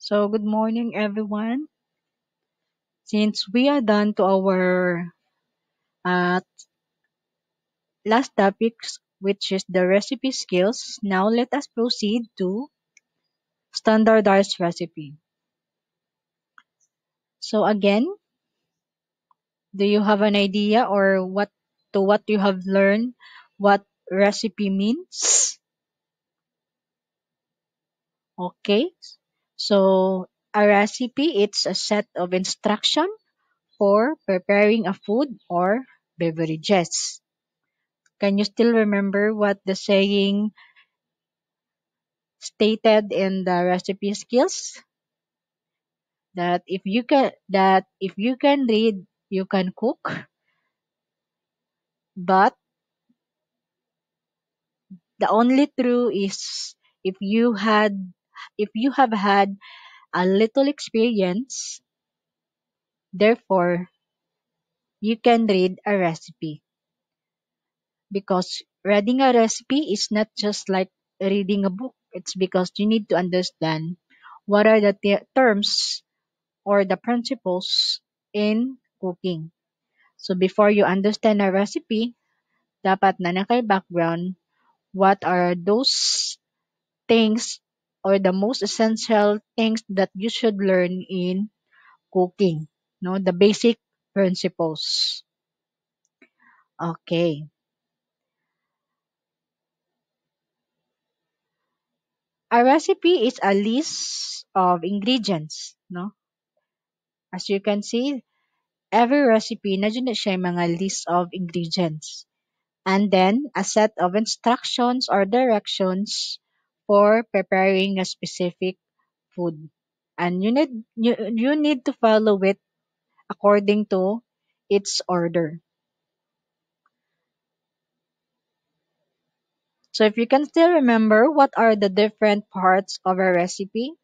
So, good morning, everyone. Since we are done to our uh, last topics, which is the recipe skills, now let us proceed to standardized recipe. So again, do you have an idea or what to what you have learned what recipe means? Okay. So a recipe it's a set of instruction for preparing a food or beverages. Can you still remember what the saying stated in the recipe skills? That if you can that if you can read, you can cook. But the only true is if you had if you have had a little experience, therefore, you can read a recipe. Because reading a recipe is not just like reading a book, it's because you need to understand what are the terms or the principles in cooking. So before you understand a recipe, dapat na na kay background what are those things or the most essential things that you should learn in cooking. No, the basic principles. Okay. A recipe is a list of ingredients, no? As you can see, every recipe, nandiyan na siya mga list of ingredients. And then, a set of instructions or directions for preparing a specific food. And you need you, you need to follow it according to its order. So if you can still remember what are the different parts of a recipe,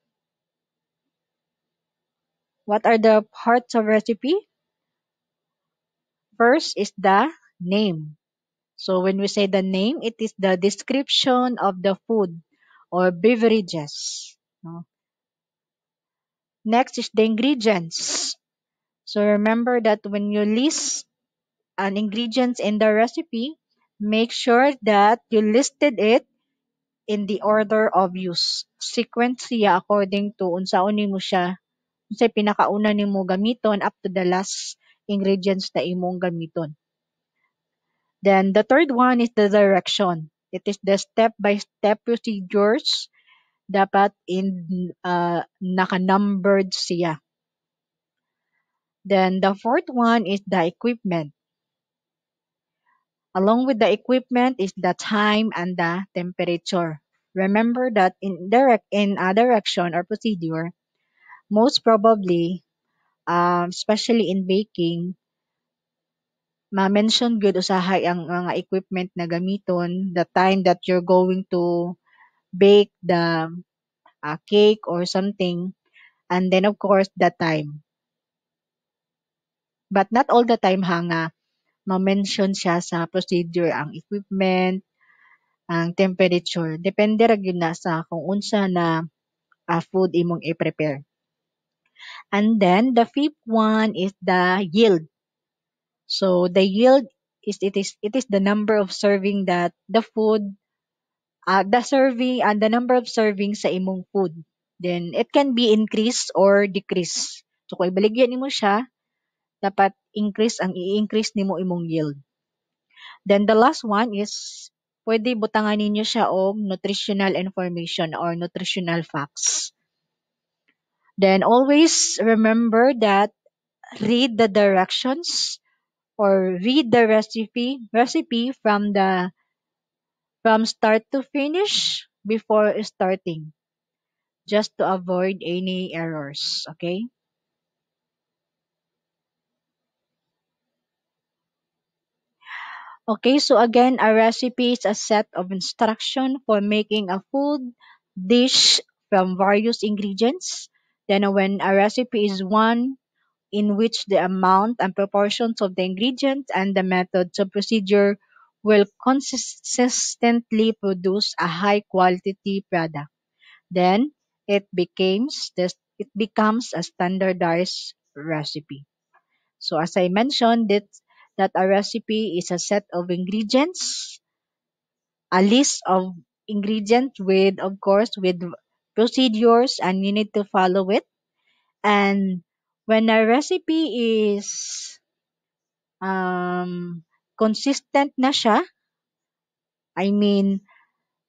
what are the parts of recipe? First is the name. So when we say the name, it is the description of the food. or beverages. No? Next is the ingredients. So remember that when you list an ingredients in the recipe, make sure that you listed it in the order of use. Sequence siya according to unsaon nimo siya unsa pinakauna nimo gamiton up to the last ingredients na imong gamiton. Then the third one is the direction. It is the step-by-step procedures. Dapat in uh, naka-numbered siya. Then the fourth one is the equipment. Along with the equipment is the time and the temperature. Remember that in direct in a direction or procedure, most probably, um, especially in baking, ma-mention good usahay ang mga equipment na gamiton the time that you're going to bake the uh, cake or something and then of course the time but not all the time ha nga ma-mention siya sa procedure ang equipment ang temperature depende ra gyud na sa kung unsa na uh, food imong i-prepare and then the fifth one is the yield So the yield is it is it is the number of serving that the food uh, the serving and uh, the number of serving sa imong food. Then it can be increased or decrease. So kung ibaligyan nimo siya, dapat increase ang i-increase nimo imong yield. Then the last one is pwede butangan ninyo siya og nutritional information or nutritional facts. Then always remember that read the directions or read the recipe recipe from the from start to finish before starting just to avoid any errors okay okay so again a recipe is a set of instruction for making a food dish from various ingredients then when a recipe is one in which the amount and proportions of the ingredients and the methods of procedure will consistently produce a high quality product. Then it becomes it becomes a standardized recipe. So as I mentioned that that a recipe is a set of ingredients, a list of ingredients with of course with procedures and you need to follow it and when a recipe is um, consistent na siya, I mean,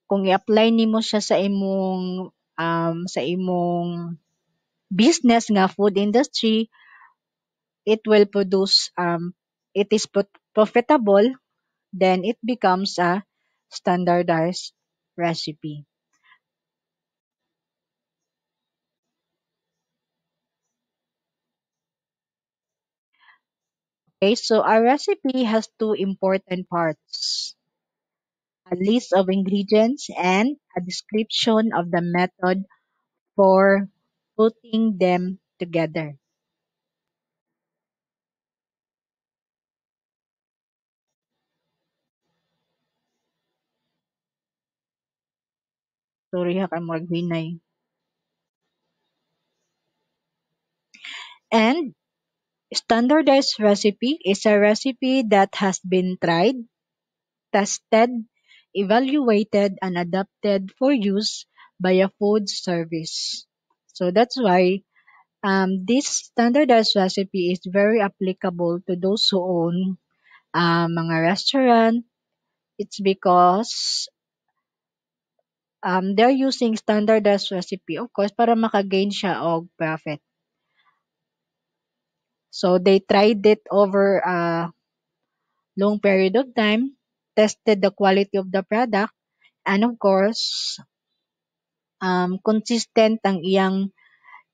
kung i-apply nimo siya sa imong um, sa imong business nga food industry, it will produce um, it is profitable, then it becomes a standardized recipe. Okay, so our recipe has two important parts. A list of ingredients and a description of the method for putting them together. Sorry ha kay And Standardized recipe is a recipe that has been tried, tested, evaluated, and adapted for use by a food service. So that's why um, this standardized recipe is very applicable to those who own uh, mga restaurant. It's because um, they're using standardized recipe, of course, para makagain siya og profit. So they tried it over a long period of time, tested the quality of the product, and of course, um, consistent ang iyang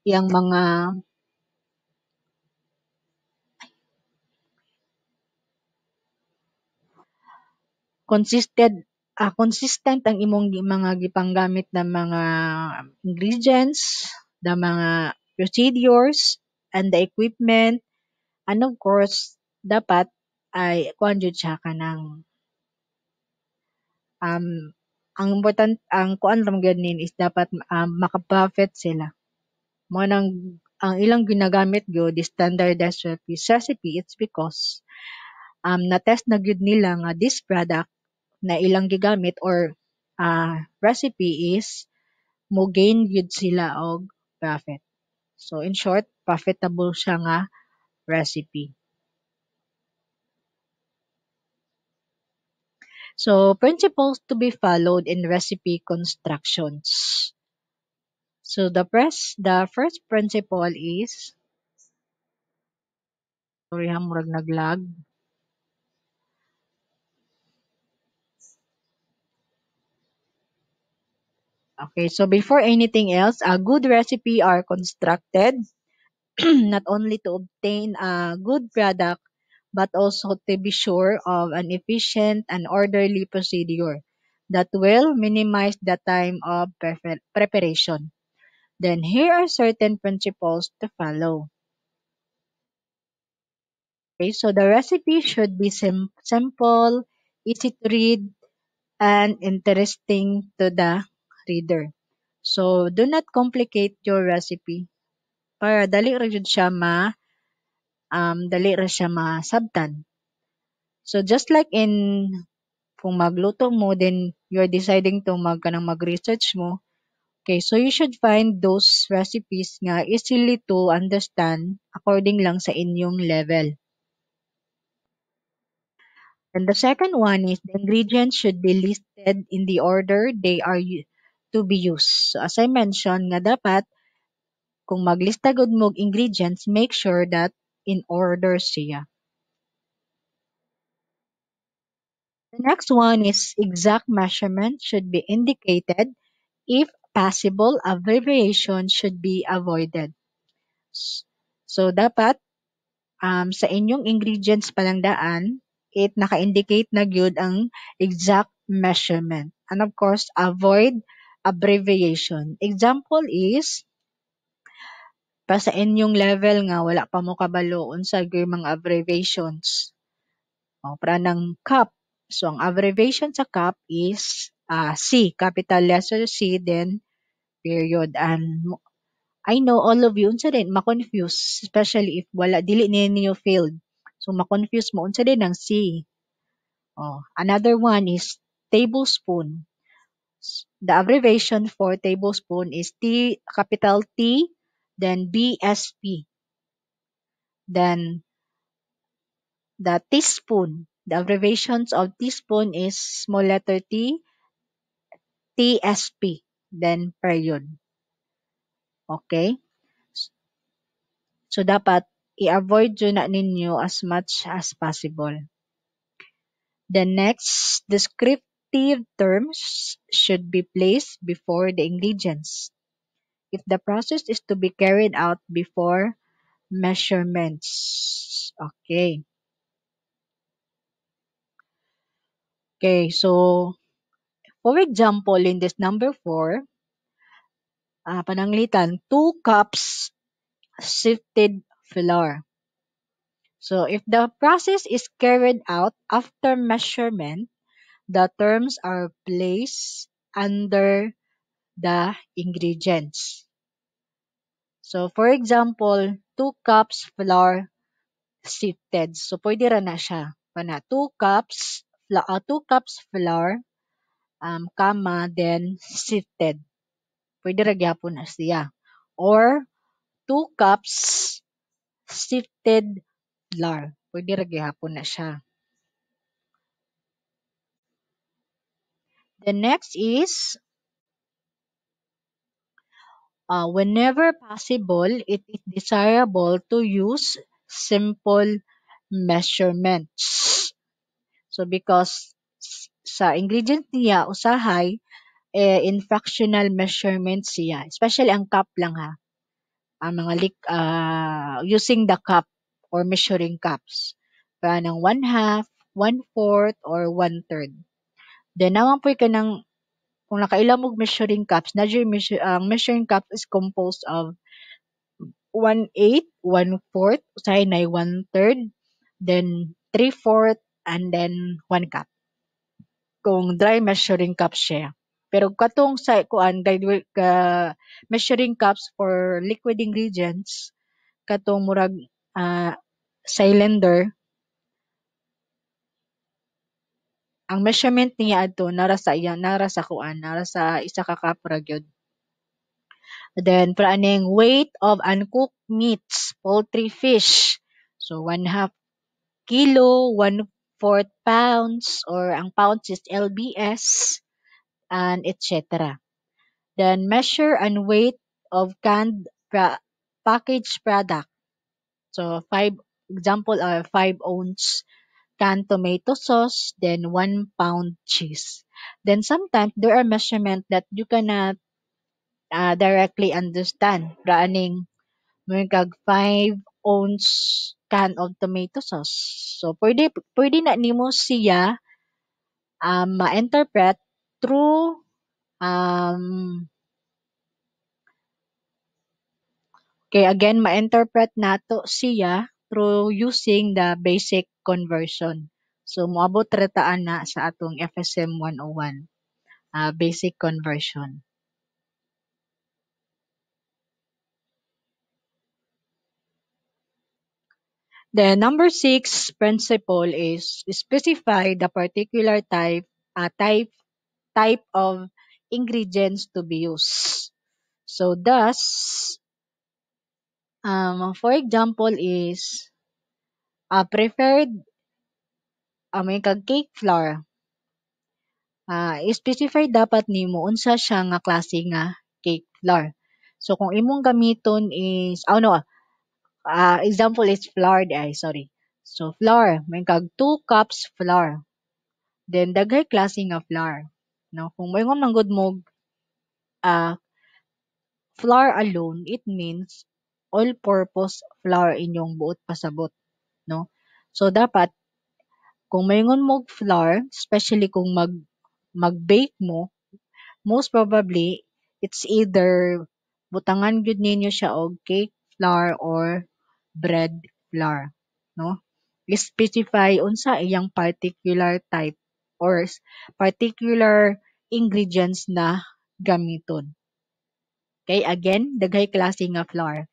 iyang mga consistent uh, ah, consistent ang imong mga gipanggamit na mga ingredients, na mga procedures, and the equipment. And of course, dapat ay kuan jud siya kanang um ang important ang kuan ram ganin is dapat um, makabuffet sila. Mo nang ang ilang ginagamit gyud the standardized recipe recipe it's because um na-test na gyud nila nga this product na ilang gigamit or uh, recipe is mo gain gyud sila og profit. So, in short, profitable siya nga recipe. So, principles to be followed in recipe constructions. So, the, press, the first principle is Sorry ha, murag naglag. Okay, so before anything else, a good recipe are constructed not only to obtain a good product, but also to be sure of an efficient and orderly procedure that will minimize the time of preparation. Then here are certain principles to follow. Okay, so the recipe should be sim simple, easy to read, and interesting to the reader. So, do not complicate your recipe para dali ra siya ma um, dali ra siya masabtan. So, just like in kung magluto mo, then you're deciding to mag, kanang mag-research mo. Okay, so you should find those recipes nga easily to understand according lang sa inyong level. And the second one is the ingredients should be listed in the order they are used to be used. So as I mentioned nga dapat kung maglista gud mo og ingredients, make sure that in order siya. The next one is exact measurement should be indicated. If possible, a variation should be avoided. So, dapat um, sa inyong ingredients palangdaan, it naka-indicate na gyud ang exact measurement. And of course, avoid abbreviation. Example is, pa sa inyong level nga, wala pa mo kabalo sa mga abbreviations. O, para ng CAP. So, ang abbreviation sa CAP is uh, C, capital letter C, then period. And I know all of you, unsa din, ma-confuse, especially if wala, dili ni ninyo field. So, ma-confuse mo, unsa din ang C. Oh, another one is tablespoon. The abbreviation for tablespoon is T, capital T, then BSP. Then the teaspoon, the abbreviations of teaspoon is small letter T, TSP, then period. Okay? So, dapat i-avoid yun na ninyo as much as possible. The next, descriptive terms should be placed before the ingredients if the process is to be carried out before measurements. Okay. Okay, so for example, in this number 4, uh, pananglitan, 2 cups sifted flour. So if the process is carried out after measurement, The terms are placed under the ingredients. So, for example, 2 cups flour sifted. So, pwede ra na siya. Pana, 2 cups, uh, ah, 2 cups flour, um, comma, then sifted. Pwede ra gyapon na siya. Or, 2 cups sifted flour. Pwede ra gyapon na siya. The next is uh, whenever possible, it is desirable to use simple measurements. So because sa ingredient niya, usahay, eh, in fractional measurements siya. Especially ang cup lang ha. Ang mga lik, uh, using the cup or measuring cups. Para ng one half, one fourth, or one third. Then naman ka kanang kung nakaila og measuring cups, na dyo'y measure, ang measuring cup is composed of 1/8, 1/4, usahay na 1/3, then 3/4, and then 1 cup. Kung dry measuring cup siya. Pero katong sa kuan uh, measuring cups for liquid ingredients katong murag uh, cylinder Ang measurement niya adto nara sa iya nara sa kuan nara sa isa ka kapra gyud. Then para aning weight of uncooked meats, poultry, fish. So 1 half kilo, 1 fourth pounds or ang pounds is LBS and etc. Then measure and weight of canned pra- packaged product. So 5 example are uh, five ounce can tomato sauce, then one pound cheese. Then sometimes there are measurement that you cannot uh, directly understand. Raaning may kag 5 ounce can of tomato sauce. So pwede pwede na nimo siya um, ma-interpret through um, Okay, again, ma-interpret nato siya through using the basic conversion. So muabot retaan na sa atong FSM 101 uh, basic conversion. The number six principle is specify the particular type, uh, type, type of ingredients to be used. So thus, Um, for example is uh, preferred uh, may kag cake flour. Uh, specify dapat nimo unsa siya nga klase nga cake flour. So kung imong gamiton is oh ah, no, uh, example is flour ay sorry. So flour, may kag 2 cups flour. Then daghay klase nga flour. No, kung may manggod mo uh, flour alone, it means all-purpose flour inyong buot pasabot, no? So dapat kung mayon mo flour, especially kung mag magbake mo, most probably it's either butangan gud ninyo siya og cake flour or bread flour, no? I Specify unsa iyang particular type or particular ingredients na gamiton. Okay, again, daghay klase nga flour.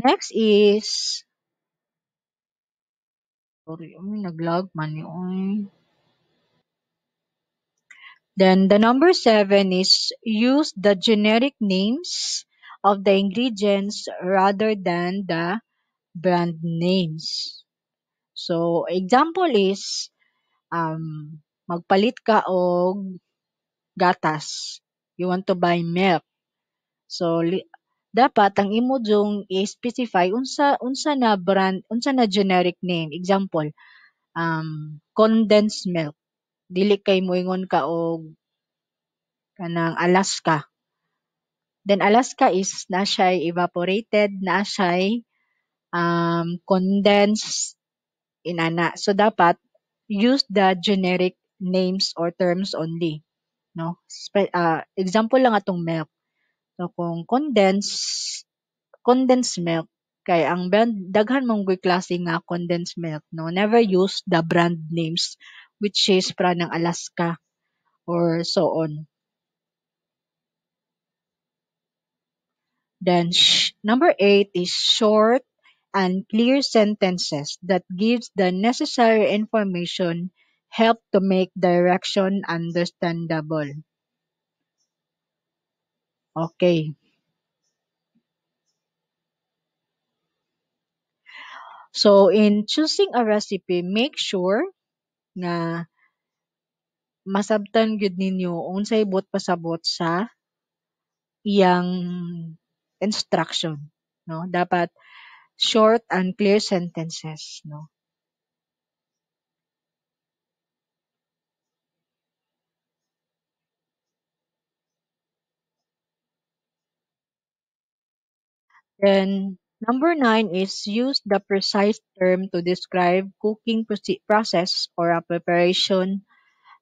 Next is Sorry, umi nag-lag man ni uy. Then the number 7 is use the generic names of the ingredients rather than the brand names. So, example is, um, magpalit ka og gatas. You want to buy milk. So, dapat ang imo imong i-specify unsa unsa na brand unsa na generic name example um condensed milk dili kay moingon ka og kanang Alaska then Alaska is na siya evaporated na siya um condensed inana so dapat use the generic names or terms only no uh, example lang atong milk o kung condensed, condensed milk, kay ang brand, daghan mong klase nga condensed milk, no? Never use the brand names, which is pra ng Alaska or so on. Then, sh- number eight is short and clear sentences that gives the necessary information help to make direction understandable. Okay. So, in choosing a recipe, make sure na masabtan gyud ninyo unsay but pasabot sa iyang instruction 'no. Dapat short and clear sentences 'no. Then, number nine is use the precise term to describe cooking process or a preparation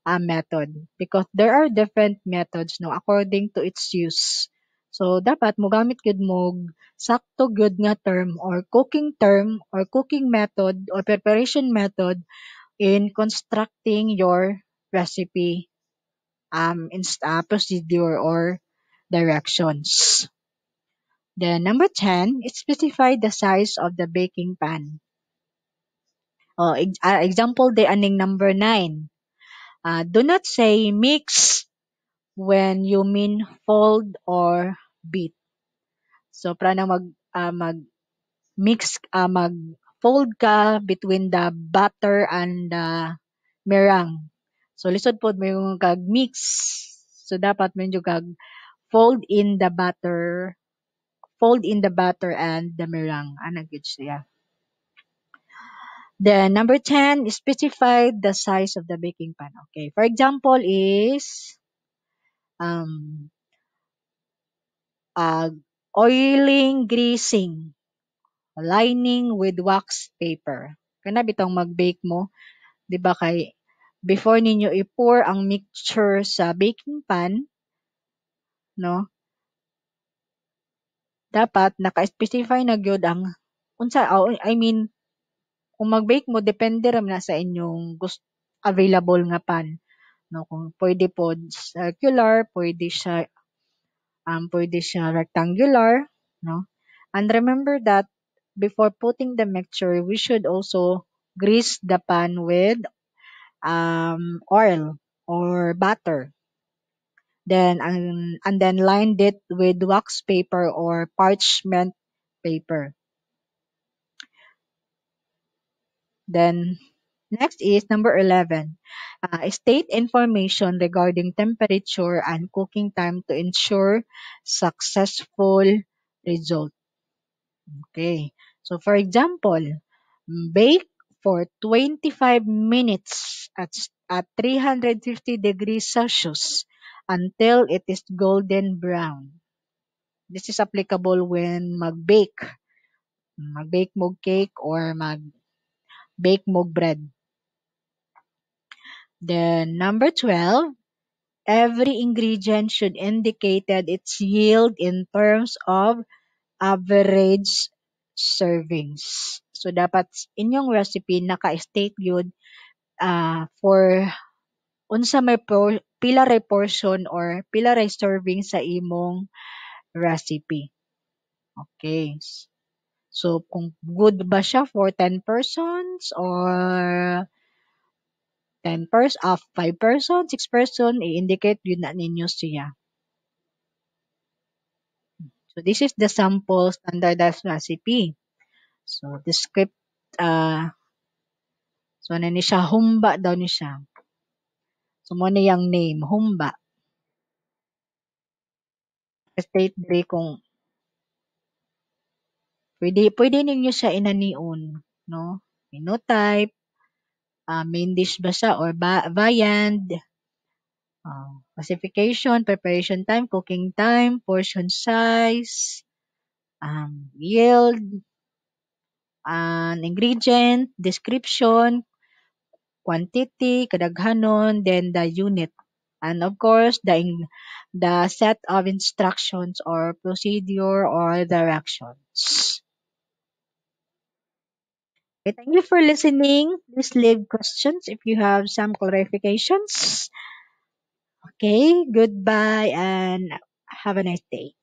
uh, method because there are different methods no according to its use. So dapat mo gamit gud mo sakto gud nga term or cooking term or cooking method or preparation method in constructing your recipe um in, uh, procedure or directions. Then number 10, specify the size of the baking pan. Oh, ah, example day aning number 9. Uh, ah, do not say mix when you mean fold or beat. So para na mag uh, mag mix uh, mag fold ka between the butter and the meringue. So lisod pod mo kag mix. So dapat medyo kag fold in the butter Fold in the butter and the meringue. Ana ah, gyud siya. Then number 10, specify the size of the baking pan. Okay. For example is um uh, oiling greasing lining with wax paper. Kana bitong mag-bake mo, 'di ba kay before ninyo i-pour ang mixture sa baking pan, no? dapat naka-specify na gyud ang unsa oh, I mean kung mag-bake mo depende ra na sa inyong gusto available nga pan no kung pwede po circular pwede siya um pwede siya rectangular no and remember that before putting the mixture we should also grease the pan with um oil or butter then and, and then lined it with wax paper or parchment paper. Then next is number 11. Uh, state information regarding temperature and cooking time to ensure successful result. Okay. So for example, bake for 25 minutes at, at 350 degrees Celsius until it is golden brown. This is applicable when mag-bake. Mag-bake mo cake or mag-bake mo bread. Then number 12, every ingredient should indicate its yield in terms of average servings. So dapat inyong recipe naka-state yun uh, for unsa may por- pila ray portion or pila ray serving sa imong recipe. Okay. So kung good ba siya for 10 persons or 10 person, ah, 5 person, 6 person, i-indicate yun na ninyo siya. So this is the sample standardized recipe. So the script, uh, ah, so nani ano siya, humba daw ni siya sumone yang name, humba. State diri kung pwede, pwede ninyo siya inaniun, no? Minotype, uh, ah, main dish ba siya or ba, viand, uh, classification, preparation time, cooking time, portion size, um, yield, an ingredient, description, quantity, kadaghanon, then the unit. And of course, the, the set of instructions or procedure or directions. Okay, thank you for listening. Please leave questions if you have some clarifications. Okay, goodbye and have a nice day.